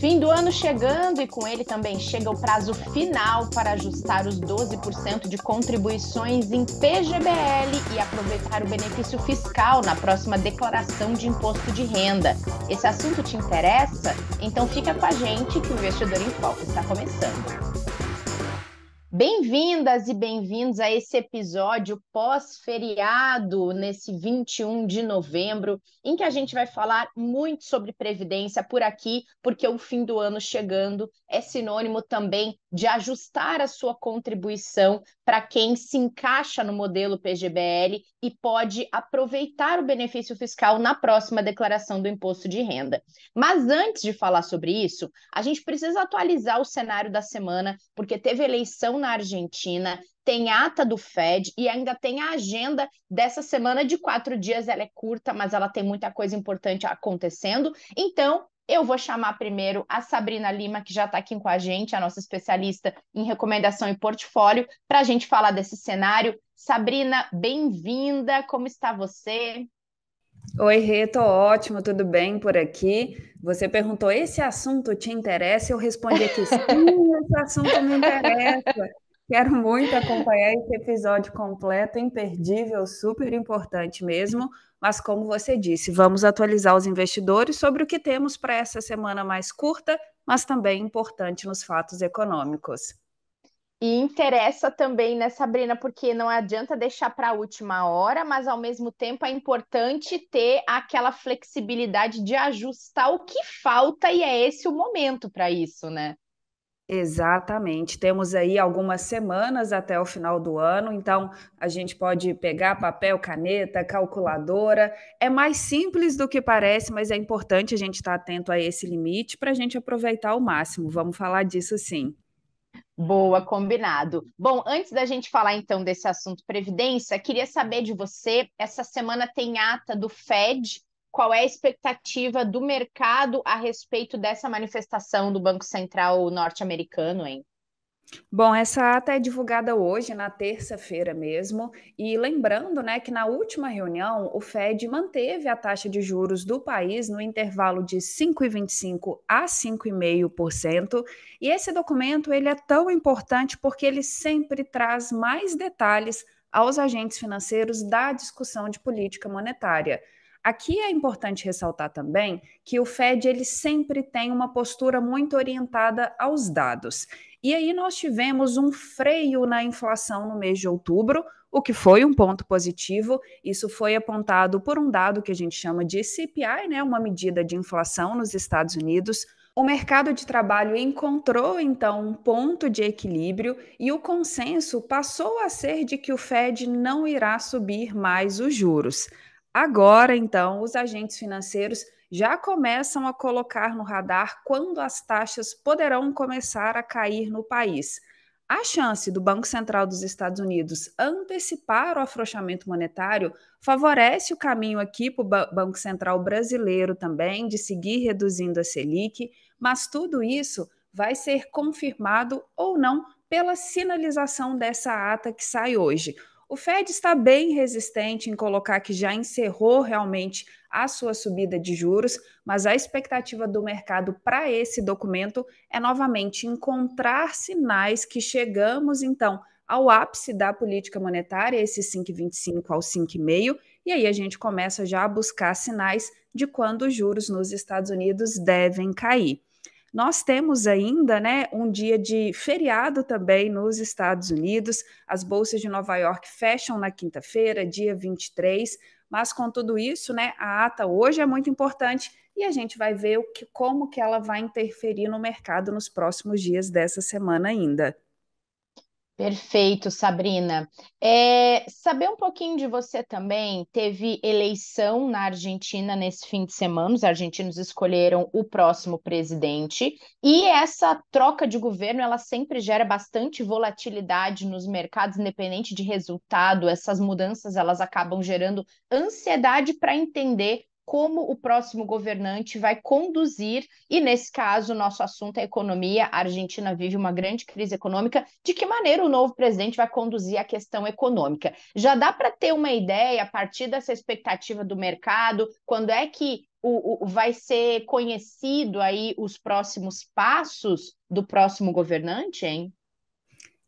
Fim do ano chegando e com ele também chega o prazo final para ajustar os 12% de contribuições em PGBL e aproveitar o benefício fiscal na próxima declaração de imposto de renda. Esse assunto te interessa? Então fica com a gente que o Investidor em Foco está começando. Bem-vindas e bem-vindos a esse episódio pós-feriado, nesse 21 de novembro, em que a gente vai falar muito sobre previdência por aqui, porque o fim do ano chegando é sinônimo também de ajustar a sua contribuição para quem se encaixa no modelo PGBL e pode aproveitar o benefício fiscal na próxima declaração do imposto de renda. Mas antes de falar sobre isso, a gente precisa atualizar o cenário da semana, porque teve eleição na Argentina, tem ata do Fed e ainda tem a agenda dessa semana de quatro dias. Ela é curta, mas ela tem muita coisa importante acontecendo. Então, eu vou chamar primeiro a Sabrina Lima, que já está aqui com a gente, a nossa especialista em recomendação e portfólio, para a gente falar desse cenário. Sabrina, bem-vinda, como está você? Oi, Rê, ótimo, tudo bem por aqui? Você perguntou, esse assunto te interessa? Eu respondi aqui, sim, esse assunto me interessa. Quero muito acompanhar esse episódio completo, imperdível, super importante mesmo. Mas, como você disse, vamos atualizar os investidores sobre o que temos para essa semana mais curta, mas também importante nos fatos econômicos. E interessa também, né, Sabrina, porque não adianta deixar para a última hora, mas ao mesmo tempo é importante ter aquela flexibilidade de ajustar o que falta, e é esse o momento para isso, né? Exatamente. Temos aí algumas semanas até o final do ano, então a gente pode pegar papel, caneta, calculadora. É mais simples do que parece, mas é importante a gente estar atento a esse limite para a gente aproveitar ao máximo. Vamos falar disso sim. Boa, combinado. Bom, antes da gente falar então desse assunto previdência, queria saber de você. Essa semana tem ata do FED, qual é a expectativa do mercado a respeito dessa manifestação do Banco Central norte-americano, hein? Bom, essa ata é divulgada hoje, na terça-feira mesmo, e lembrando, né, que na última reunião o Fed manteve a taxa de juros do país no intervalo de 5,25 a 5,5%, e esse documento ele é tão importante porque ele sempre traz mais detalhes aos agentes financeiros da discussão de política monetária. Aqui é importante ressaltar também que o Fed ele sempre tem uma postura muito orientada aos dados. E aí nós tivemos um freio na inflação no mês de outubro, o que foi um ponto positivo. Isso foi apontado por um dado que a gente chama de CPI, né, uma medida de inflação nos Estados Unidos. O mercado de trabalho encontrou então um ponto de equilíbrio e o consenso passou a ser de que o Fed não irá subir mais os juros. Agora, então, os agentes financeiros já começam a colocar no radar quando as taxas poderão começar a cair no país. A chance do Banco Central dos Estados Unidos antecipar o afrouxamento monetário favorece o caminho aqui para o Banco Central brasileiro também de seguir reduzindo a Selic, mas tudo isso vai ser confirmado ou não pela sinalização dessa ata que sai hoje. O Fed está bem resistente em colocar que já encerrou realmente a sua subida de juros, mas a expectativa do mercado para esse documento é novamente encontrar sinais que chegamos então ao ápice da política monetária, esse 5,25 ao 5,5, e aí a gente começa já a buscar sinais de quando os juros nos Estados Unidos devem cair. Nós temos ainda né, um dia de feriado também nos Estados Unidos. As bolsas de Nova York fecham na quinta-feira, dia 23. Mas com tudo isso, né, a ata hoje é muito importante e a gente vai ver o que, como que ela vai interferir no mercado nos próximos dias dessa semana ainda. Perfeito, Sabrina. É, saber um pouquinho de você também. Teve eleição na Argentina nesse fim de semana. Os argentinos escolheram o próximo presidente e essa troca de governo ela sempre gera bastante volatilidade nos mercados, independente de resultado. Essas mudanças elas acabam gerando ansiedade para entender como o próximo governante vai conduzir, e nesse caso, nosso assunto é economia. A Argentina vive uma grande crise econômica. De que maneira o novo presidente vai conduzir a questão econômica? Já dá para ter uma ideia a partir dessa expectativa do mercado, quando é que o, o, vai ser conhecido aí os próximos passos do próximo governante, hein?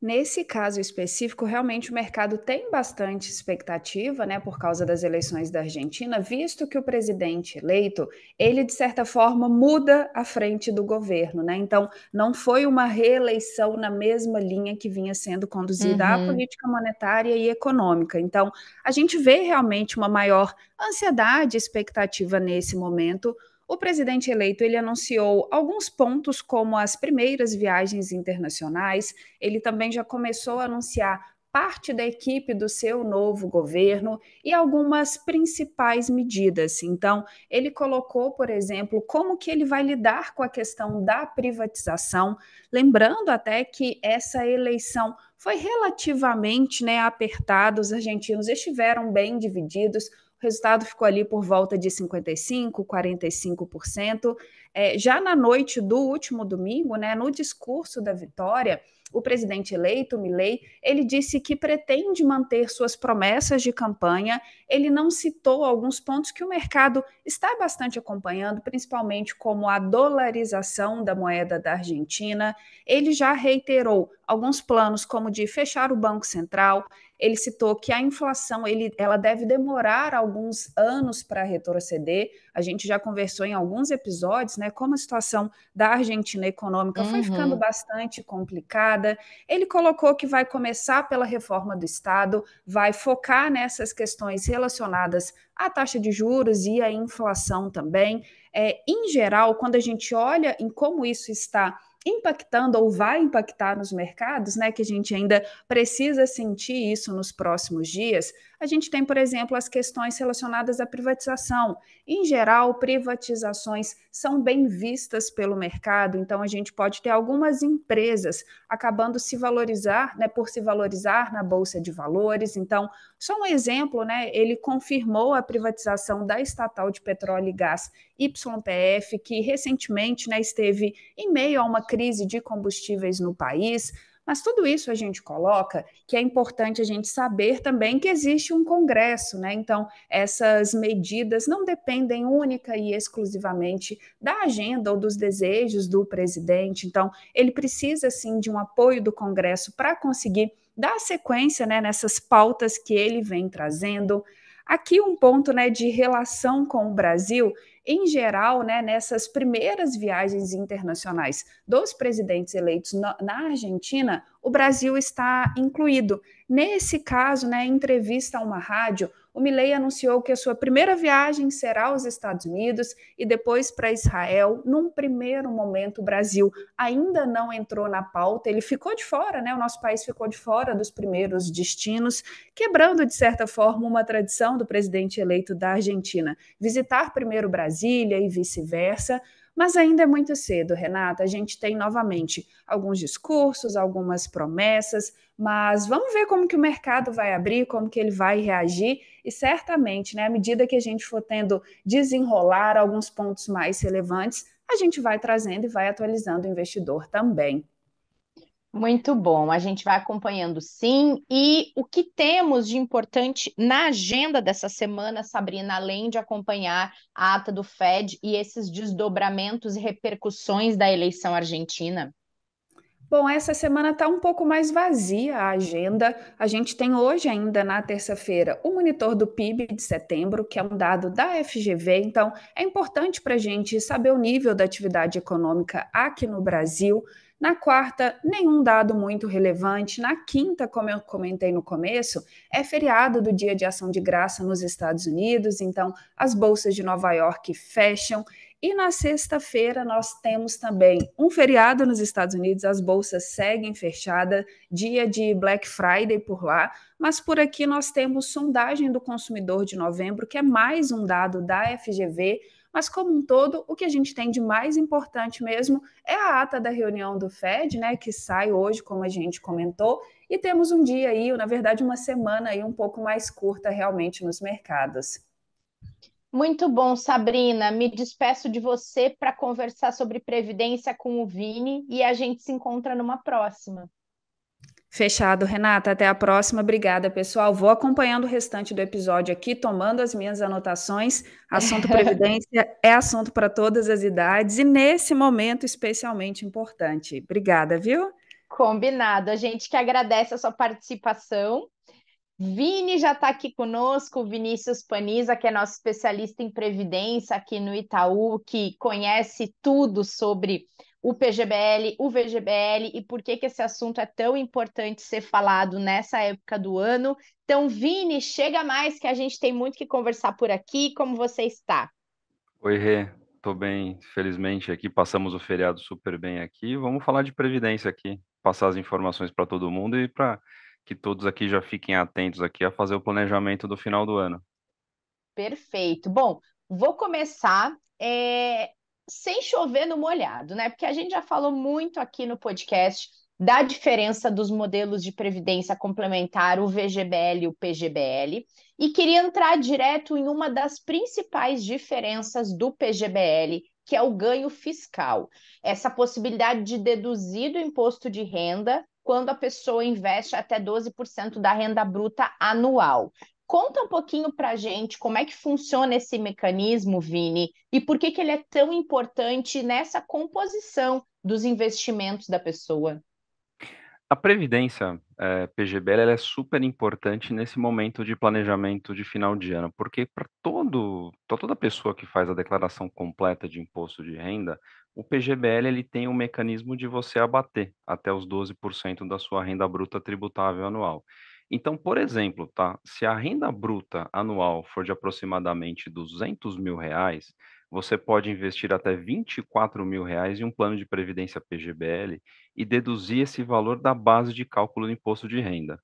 Nesse caso específico, realmente o mercado tem bastante expectativa, né, por causa das eleições da Argentina, visto que o presidente eleito, ele de certa forma muda a frente do governo, né? Então, não foi uma reeleição na mesma linha que vinha sendo conduzida uhum. a política monetária e econômica. Então, a gente vê realmente uma maior ansiedade, expectativa nesse momento o presidente eleito ele anunciou alguns pontos como as primeiras viagens internacionais. Ele também já começou a anunciar parte da equipe do seu novo governo e algumas principais medidas. Então, ele colocou, por exemplo, como que ele vai lidar com a questão da privatização, lembrando até que essa eleição foi relativamente né, apertada, os argentinos estiveram bem divididos, o resultado ficou ali por volta de 55%, 45%. É, já na noite do último domingo, né, no discurso da vitória, o presidente eleito, Milley, ele disse que pretende manter suas promessas de campanha. Ele não citou alguns pontos que o mercado está bastante acompanhando, principalmente como a dolarização da moeda da Argentina. Ele já reiterou alguns planos, como de fechar o Banco Central, ele citou que a inflação ele, ela deve demorar alguns anos para retroceder. A gente já conversou em alguns episódios, né, como a situação da Argentina econômica uhum. foi ficando bastante complicada. Ele colocou que vai começar pela reforma do Estado, vai focar nessas questões relacionadas à taxa de juros e à inflação também. É, em geral, quando a gente olha em como isso está impactando ou vai impactar nos mercados, né? Que a gente ainda precisa sentir isso nos próximos dias, a gente tem, por exemplo, as questões relacionadas à privatização. Em geral, privatizações são bem vistas pelo mercado, então a gente pode ter algumas empresas acabando se valorizar, né, por se valorizar na bolsa de valores. Então, só um exemplo, né, ele confirmou a privatização da estatal de petróleo e gás YPF, que recentemente, né, esteve em meio a uma crise de combustíveis no país. Mas tudo isso a gente coloca que é importante a gente saber também que existe um Congresso, né? Então, essas medidas não dependem única e exclusivamente da agenda ou dos desejos do presidente. Então, ele precisa sim de um apoio do Congresso para conseguir dar sequência né, nessas pautas que ele vem trazendo. Aqui um ponto né, de relação com o Brasil, em geral, né, nessas primeiras viagens internacionais dos presidentes eleitos na, Argentina, o Brasil está incluído. Nesse caso, né, em entrevista a uma rádio, o Milley anunciou que a sua primeira viagem será aos Estados Unidos e depois para Israel. Num primeiro momento, o Brasil ainda não entrou na pauta, ele ficou de fora, né? O nosso país ficou de fora dos primeiros destinos, quebrando, de certa forma, uma tradição do presidente eleito da Argentina, visitar primeiro Brasília e vice-versa. Mas ainda é muito cedo, Renata. A gente tem novamente alguns discursos, algumas promessas, mas vamos ver como que o mercado vai abrir, como que ele vai reagir e certamente, né, à medida que a gente for tendo desenrolar alguns pontos mais relevantes, a gente vai trazendo e vai atualizando o investidor também. Muito bom, a gente vai acompanhando sim. E o que temos de importante na agenda dessa semana, Sabrina, além de acompanhar a ata do Fed e esses desdobramentos e repercussões da eleição argentina? Bom, essa semana está um pouco mais vazia a agenda. A gente tem hoje ainda na terça-feira o monitor do PIB de setembro, que é um dado da FGV. Então, é importante para a gente saber o nível da atividade econômica aqui no Brasil. Na quarta, nenhum dado muito relevante. Na quinta, como eu comentei no começo, é feriado do Dia de Ação de Graça nos Estados Unidos, então as bolsas de Nova York fecham. E na sexta-feira nós temos também um feriado nos Estados Unidos, as bolsas seguem fechadas, dia de Black Friday por lá, mas por aqui nós temos sondagem do consumidor de novembro, que é mais um dado da FGV mas como um todo, o que a gente tem de mais importante mesmo é a ata da reunião do Fed, né, que sai hoje, como a gente comentou, e temos um dia aí, ou na verdade uma semana aí um pouco mais curta realmente nos mercados. Muito bom, Sabrina. Me despeço de você para conversar sobre previdência com o Vini e a gente se encontra numa próxima. Fechado, Renata. Até a próxima. Obrigada, pessoal. Vou acompanhando o restante do episódio aqui, tomando as minhas anotações. Assunto Previdência é assunto para todas as idades e nesse momento especialmente importante. Obrigada, viu? Combinado. A gente que agradece a sua participação. Vini já está aqui conosco, Vinícius Paniza, que é nosso especialista em Previdência aqui no Itaú, que conhece tudo sobre o PGBL, o VGBL e por que, que esse assunto é tão importante ser falado nessa época do ano. Então, Vini, chega mais que a gente tem muito que conversar por aqui. Como você está? Oi, Rê. estou bem, felizmente aqui passamos o feriado super bem aqui. Vamos falar de previdência aqui, passar as informações para todo mundo e para que todos aqui já fiquem atentos aqui a fazer o planejamento do final do ano. Perfeito. Bom, vou começar é, sem chover no molhado, né? Porque a gente já falou muito aqui no podcast da diferença dos modelos de previdência complementar, o VGBL e o PGBL, e queria entrar direto em uma das principais diferenças do PGBL, que é o ganho fiscal. Essa possibilidade de deduzir do imposto de renda quando a pessoa investe até 12% da renda bruta anual. Conta um pouquinho para a gente como é que funciona esse mecanismo, Vini, e por que, que ele é tão importante nessa composição dos investimentos da pessoa. A previdência é, PGB é super importante nesse momento de planejamento de final de ano, porque para todo toda pessoa que faz a declaração completa de imposto de renda, o PGBL ele tem um mecanismo de você abater até os 12% da sua renda bruta tributável anual. Então, por exemplo, tá? Se a renda bruta anual for de aproximadamente 200 mil reais, você pode investir até 24 mil reais em um plano de previdência PGBL e deduzir esse valor da base de cálculo do imposto de renda.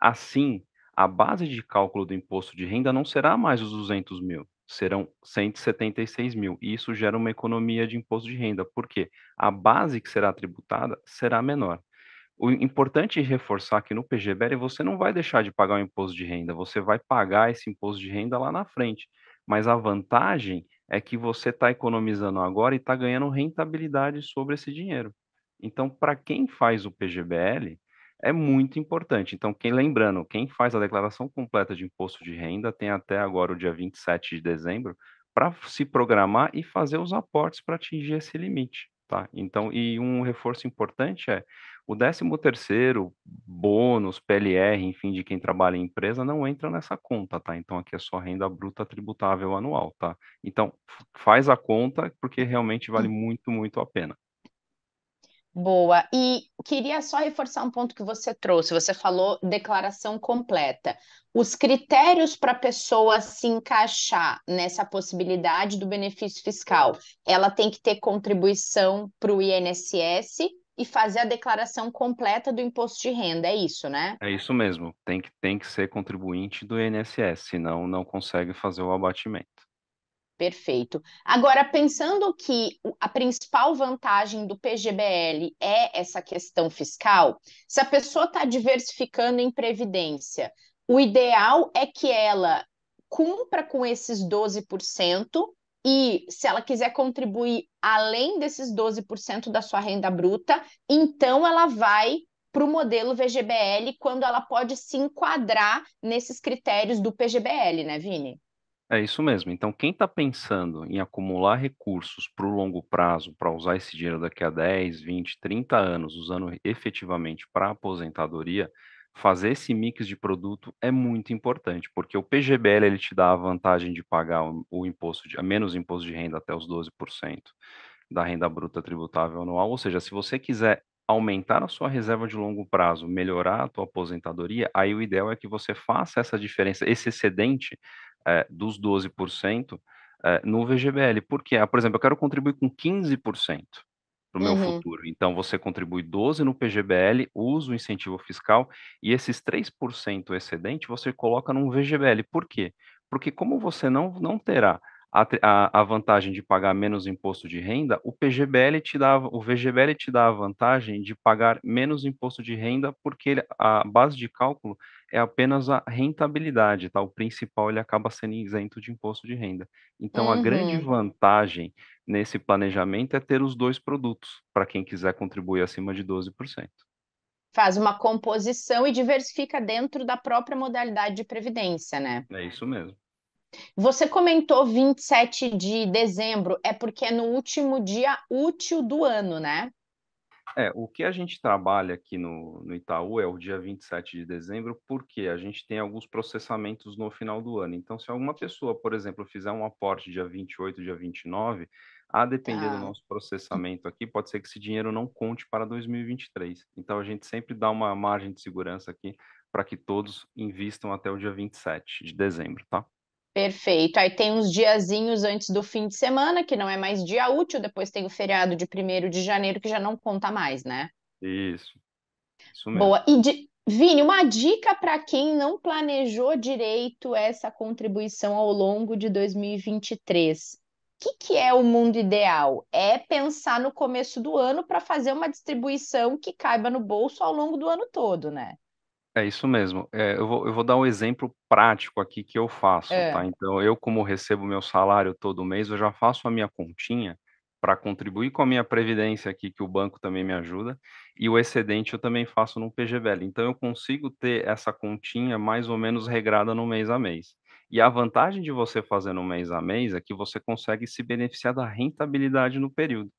Assim, a base de cálculo do imposto de renda não será mais os 200 mil, serão 176 mil. E isso gera uma economia de imposto de renda, porque a base que será tributada será menor. O importante é reforçar que no PGBL você não vai deixar de pagar o imposto de renda, você vai pagar esse imposto de renda lá na frente. Mas a vantagem é que você está economizando agora e está ganhando rentabilidade sobre esse dinheiro. Então, para quem faz o PGBL, é muito importante. Então, quem, lembrando, quem faz a declaração completa de imposto de renda tem até agora o dia 27 de dezembro para se programar e fazer os aportes para atingir esse limite. Tá? Então, e um reforço importante é o 13 bônus, PLR, enfim, de quem trabalha em empresa, não entra nessa conta, tá? Então, aqui é só renda bruta tributável anual, tá? Então, faz a conta, porque realmente vale hum. muito, muito a pena. Boa. E queria só reforçar um ponto que você trouxe. Você falou declaração completa. Os critérios para a pessoa se encaixar nessa possibilidade do benefício fiscal, ela tem que ter contribuição para o INSS e fazer a declaração completa do imposto de renda, é isso, né? É isso mesmo. Tem que, tem que ser contribuinte do INSS, senão não consegue fazer o abatimento. Perfeito. Agora, pensando que a principal vantagem do PGBL é essa questão fiscal, se a pessoa está diversificando em previdência, o ideal é que ela cumpra com esses 12%, e se ela quiser contribuir além desses 12% da sua renda bruta, então ela vai para o modelo VGBL quando ela pode se enquadrar nesses critérios do PGBL, né, Vini? É isso mesmo. Então, quem está pensando em acumular recursos para o longo prazo, para usar esse dinheiro daqui a 10, 20, 30 anos, usando efetivamente para a aposentadoria, fazer esse mix de produto é muito importante, porque o PGBL ele te dá a vantagem de pagar o, o imposto de, a menos imposto de renda até os 12% da renda bruta tributável anual, ou seja, se você quiser aumentar a sua reserva de longo prazo, melhorar a tua aposentadoria, aí o ideal é que você faça essa diferença, esse excedente é, dos 12% é, eh, no VGBL. Por quê? Ah, por exemplo, eu quero contribuir com 15% para o meu uhum. futuro. Então, você contribui 12 no PGBL, usa o incentivo fiscal, e esses 3% excedente você coloca num VGBL. Por quê? Porque como você não, não terá a, a, a, vantagem de pagar menos imposto de renda, o PGBL te dá, o VGBL te dá a vantagem de pagar menos imposto de renda, porque ele, a base de cálculo é apenas a rentabilidade, tá? O principal ele acaba sendo isento de imposto de renda. Então uhum. a grande uhum. vantagem nesse planejamento é ter os dois produtos, para quem quiser contribuir acima de 12%. Faz uma composição e diversifica dentro da própria modalidade de previdência, né? É isso mesmo. Você comentou 27 de dezembro, é porque é no último dia útil do ano, né? É, o que a gente trabalha aqui no, no Itaú é o dia 27 de dezembro, porque a gente tem alguns processamentos no final do ano. Então, se alguma pessoa, por exemplo, fizer um aporte dia 28, dia 29, a depender ah. do tá. nosso processamento aqui, pode ser que esse dinheiro não conte para 2023. Então, a gente sempre dá uma margem de segurança aqui para que todos invistam até o dia 27 de dezembro, tá? Perfeito. Aí tem uns diazinhos antes do fim de semana, que não é mais dia útil, depois tem o feriado de 1 de janeiro, que já não conta mais, né? Isso. Isso mesmo. Boa. E de... Vini, uma dica para quem não planejou direito essa contribuição ao longo de 2023. O que, que é o mundo ideal? É pensar no começo do ano para fazer uma distribuição que caiba no bolso ao longo do ano todo, né? É isso mesmo. É, eu vou, eu vou dar um exemplo prático aqui que eu faço, tá? É. tá? Então, eu, como recebo meu salário todo mês, eu já faço a minha continha para contribuir com a minha previdência aqui, que o banco também me ajuda, e o excedente eu também faço no PGBL. Então, eu consigo ter essa continha mais ou menos regrada no mês a mês. E a vantagem de você fazer no mês a mês é que você consegue se beneficiar da rentabilidade no período.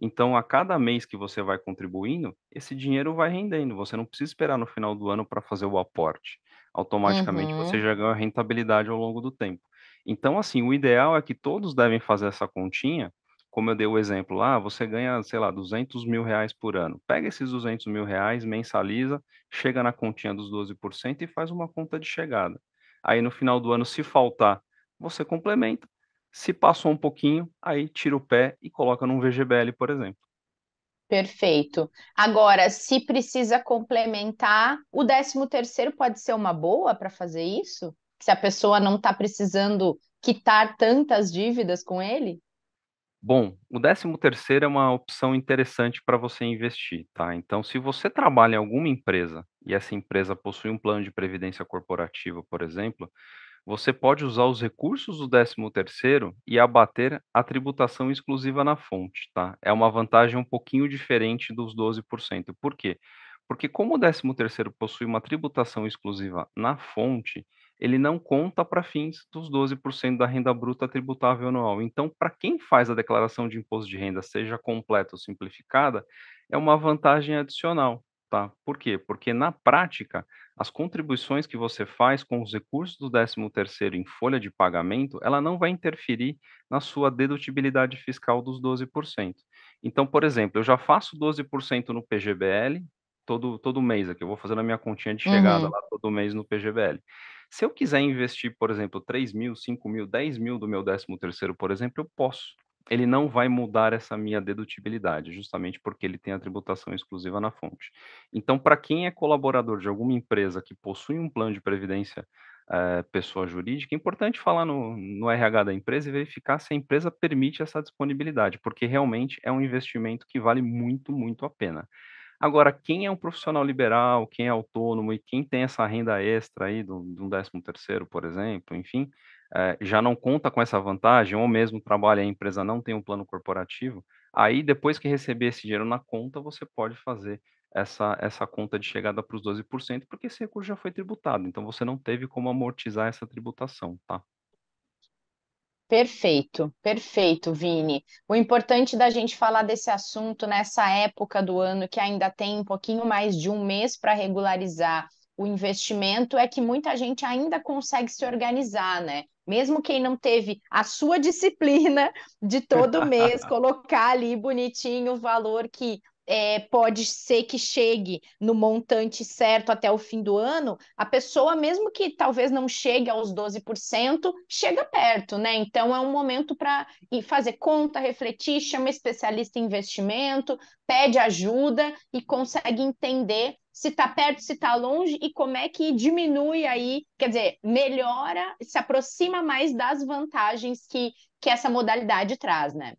Então, a cada mês que você vai contribuindo, esse dinheiro vai rendendo. Você não precisa esperar no final do ano para fazer o aporte. Automaticamente Uhum. você já ganha rentabilidade ao longo do tempo. Então, assim, o ideal é que todos devem fazer essa continha. Como eu dei o exemplo lá, você ganha, sei lá, 200 mil reais por ano. Pega esses 200 mil reais, mensaliza, chega na continha dos 12% e faz uma conta de chegada. Aí, no final do ano, se faltar, você complementa se passou um pouquinho, aí tira o pé e coloca num VGBL, por exemplo. Perfeito. Agora, se precisa complementar, o 13 terceiro pode ser uma boa para fazer isso? Se a pessoa não está precisando quitar tantas dívidas com ele? Bom, o 13 terceiro é uma opção interessante para você investir, tá? Então, se você trabalha em alguma empresa e essa empresa possui um plano de previdência corporativa, por exemplo, você pode usar os recursos do 13º e abater a tributação exclusiva na fonte, tá? É uma vantagem um pouquinho diferente dos 12%. Por quê? Porque como o 13º possui uma tributação exclusiva na fonte, ele não conta para fins dos 12% da renda bruta tributável anual. Então, para quem faz a declaração de imposto de renda, seja completa ou simplificada, é uma vantagem adicional. Tá. Por quê? Porque na prática, as contribuições que você faz com os recursos do 13º em folha de pagamento, ela não vai interferir na sua dedutibilidade fiscal dos 12%. Então, por exemplo, eu já faço 12% no PGBL todo, todo mês aqui, eu vou fazendo a minha continha de chegada uhum. lá todo mês no PGBL. Se eu quiser investir, por exemplo, 3 mil, 5 mil, 10 mil do meu 13º, por exemplo, eu posso ele não vai mudar essa minha dedutibilidade, justamente porque ele tem a tributação exclusiva na fonte. Então, para quem é colaborador de alguma empresa que possui um plano de previdência é, pessoa jurídica, é importante falar no, no RH da empresa e verificar se a empresa permite essa disponibilidade, porque realmente é um investimento que vale muito, muito a pena. Agora, quem é um profissional liberal, quem é autônomo e quem tem essa renda extra aí do, um 13 terceiro, por exemplo, enfim, é, já não conta com essa vantagem, ou mesmo trabalha e a empresa não tem um plano corporativo, aí depois que receber esse dinheiro na conta, você pode fazer essa, essa conta de chegada para os 12%, porque esse recurso já foi tributado, então você não teve como amortizar essa tributação, tá? Perfeito, perfeito, Vini. O importante da gente falar desse assunto nessa época do ano que ainda tem um pouquinho mais de um mês para regularizar o investimento é que muita gente ainda consegue se organizar, né? Mesmo quem não teve a sua disciplina de todo mês colocar ali bonitinho o valor que é, pode ser que chegue no montante certo até o fim do ano, a pessoa, mesmo que talvez não chegue aos 12%, chega perto, né? Então é um momento para fazer conta, refletir, chama especialista em investimento, pede ajuda e consegue entender se está perto, se está longe e como é que diminui aí, quer dizer, melhora, se aproxima mais das vantagens que, que essa modalidade traz, né?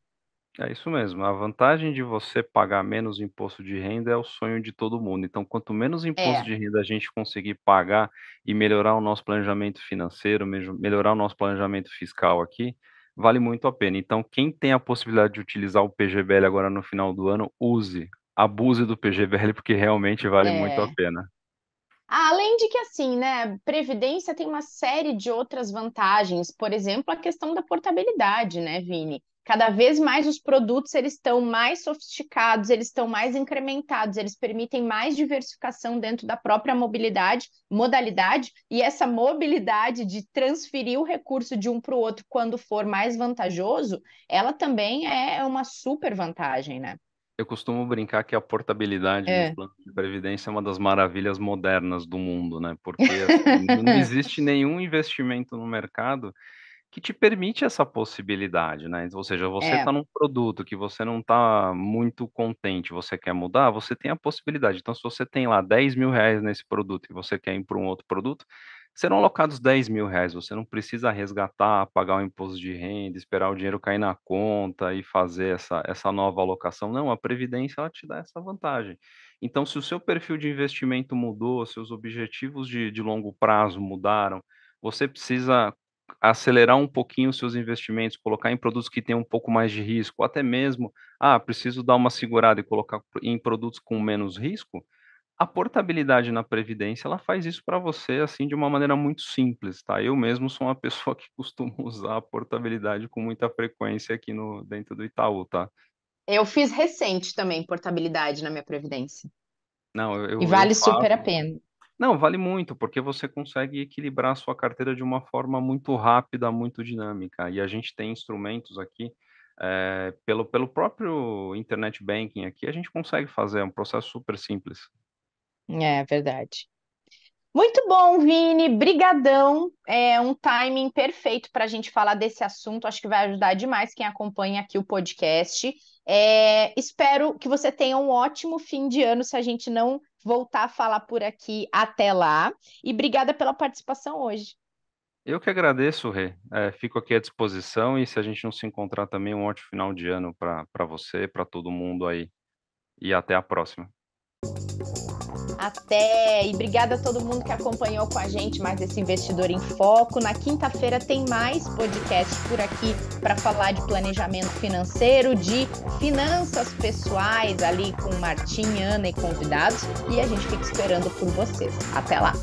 É isso mesmo. A vantagem de você pagar menos imposto de renda é o sonho de todo mundo. Então, quanto menos imposto É. de renda a gente conseguir pagar e melhorar o nosso planejamento financeiro, melhorar o nosso planejamento fiscal aqui, vale muito a pena. Então, quem tem a possibilidade de utilizar o PGBL agora no final do ano, use. Abuse do PGBL, porque realmente vale muito a é. pena. Além de que, assim, né, previdência tem uma série de outras vantagens, por exemplo, a questão da portabilidade, né, Vini? Cada vez mais os produtos eles estão mais sofisticados, eles estão mais incrementados, eles permitem mais diversificação dentro da própria mobilidade, modalidade, e essa mobilidade de transferir o recurso de um para o outro quando for mais vantajoso, ela também é uma super vantagem, né? Eu costumo brincar que a portabilidade é. no plano de previdência é uma das maravilhas modernas do mundo, né? Porque assim, não existe nenhum investimento no mercado que te permite essa possibilidade, né? Ou seja, você está É. Tá num produto que você não está muito contente, você quer mudar, você tem a possibilidade. Então, se você tem lá 10 mil reais nesse produto e você quer ir para um outro produto, serão alocados 10 mil reais. Você não precisa resgatar, pagar o imposto de renda, esperar o dinheiro cair na conta e fazer essa, essa nova alocação. Não, a Previdência ela te dá essa vantagem. Então, se o seu perfil de investimento mudou, seus objetivos de de longo prazo mudaram, você precisa acelerar um pouquinho os seus investimentos, colocar em produtos que têm um pouco mais de risco, até mesmo, ah, preciso dar uma segurada e colocar em produtos com menos risco, a portabilidade na previdência, ela faz isso para você assim de uma maneira muito simples, tá? Eu mesmo sou uma pessoa que costuma usar a portabilidade com muita frequência aqui no dentro do Itaú, tá? Eu fiz recente também portabilidade na minha previdência. Não, eu, e vale eu super a pena. Não, vale muito, porque você consegue equilibrar a sua carteira de uma forma muito rápida, muito dinâmica. E a gente tem instrumentos aqui, eh, pelo, pelo próprio internet banking aqui, a gente consegue fazer, é um processo super simples. É verdade. Muito bom, Vini, brigadão. É um timing perfeito para a gente falar desse assunto. Acho que vai ajudar demais quem acompanha aqui o podcast. É, espero que você tenha um ótimo fim de ano. Se a gente não voltar a falar por aqui até lá. E obrigada pela participação hoje. Eu que agradeço, Rê. É, fico aqui à disposição e se a gente não se encontrar também, um ótimo final de ano para você, para todo mundo aí. E até a próxima até. E obrigada a todo mundo que acompanhou com a gente mais esse Investidor em Foco. Na quinta-feira tem mais podcast por aqui para falar de planejamento financeiro, de finanças pessoais ali com Martim, Ana e convidados. E a gente fica esperando por vocês. Até lá!